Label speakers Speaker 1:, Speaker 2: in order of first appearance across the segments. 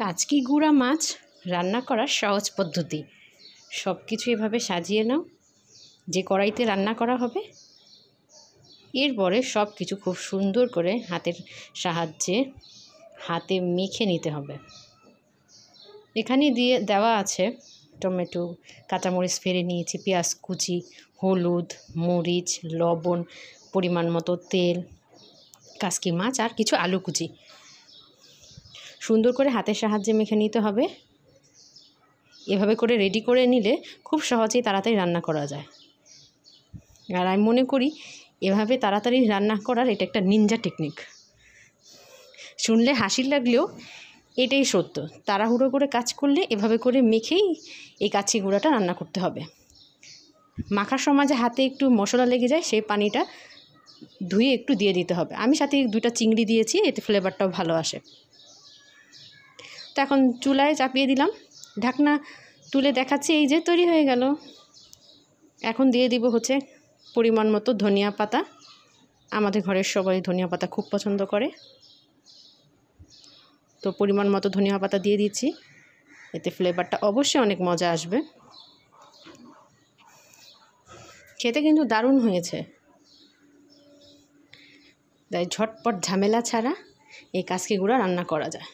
Speaker 1: কাচকি গুঁড়া মাছ রান্না করার সহজ পদ্ধতি সব কিছু এভাবে সাজিয়ে নাও যে কড়াইতে রান্না করা হবে এরপরে সব কিছু খুব সুন্দর করে হাতের সাহায্যে হাতে মেখে নিতে হবে এখানে দিয়ে দেওয়া আছে টমেটো কাঁচামরিচ ফেলে নিয়েছি পেঁয়াজ কুচি হলুদ মরিচ লবণ পরিমাণ মতো তেল কাসকি মাছ আর কিছু আলু কুচি সুন্দর করে হাতের সাহায্যে মেখে নিতে হবে এভাবে করে রেডি করে নিলে খুব সহজেই তাড়াতাড়ি রান্না করা যায় আর আমি মনে করি এভাবে তাড়াতাড়ি রান্না করার এটা একটা নিনজা টেকনিক শুনলে হাসির লাগলেও এটাই সত্য তাড়াহুড়ো করে কাজ করলে এভাবে করে মেখেই এই কাছি গুঁড়াটা রান্না করতে হবে মাখার সমাজে হাতে একটু মশলা লেগে যায় সেই পানিটা ধুয়ে একটু দিয়ে দিতে হবে আমি সাথে দুইটা চিংড়ি দিয়েছি এতে ফ্লেভারটাও ভালো আসে তো এখন চুলায় চাপিয়ে দিলাম ঢাকনা তুলে দেখাচ্ছি এই যে তৈরি হয়ে গেল এখন দিয়ে দিব হচ্ছে পরিমাণ মতো ধনিয়া পাতা আমাদের ঘরের সবাই ধনিয়া পাতা খুব পছন্দ করে তো পরিমাণ মতো ধনিয়া পাতা দিয়ে দিচ্ছি এতে ফ্লেভারটা অবশ্যই অনেক মজা আসবে খেতে কিন্তু দারুণ হয়েছে তাই ঝটপট ঝামেলা ছাড়া এই গুঁড়া রান্না করা যায়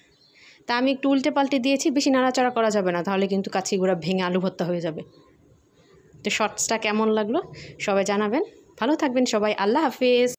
Speaker 1: তা আমি একটু উল্টে পাল্টে দিয়েছি বেশি নাড়াচাড়া করা যাবে না তাহলে কিন্তু গুঁড়া ভেঙে আলু ভর্তা হয়ে যাবে তো শর্টসটা কেমন লাগলো সবাই জানাবেন ভালো থাকবেন সবাই আল্লাহ হাফিজ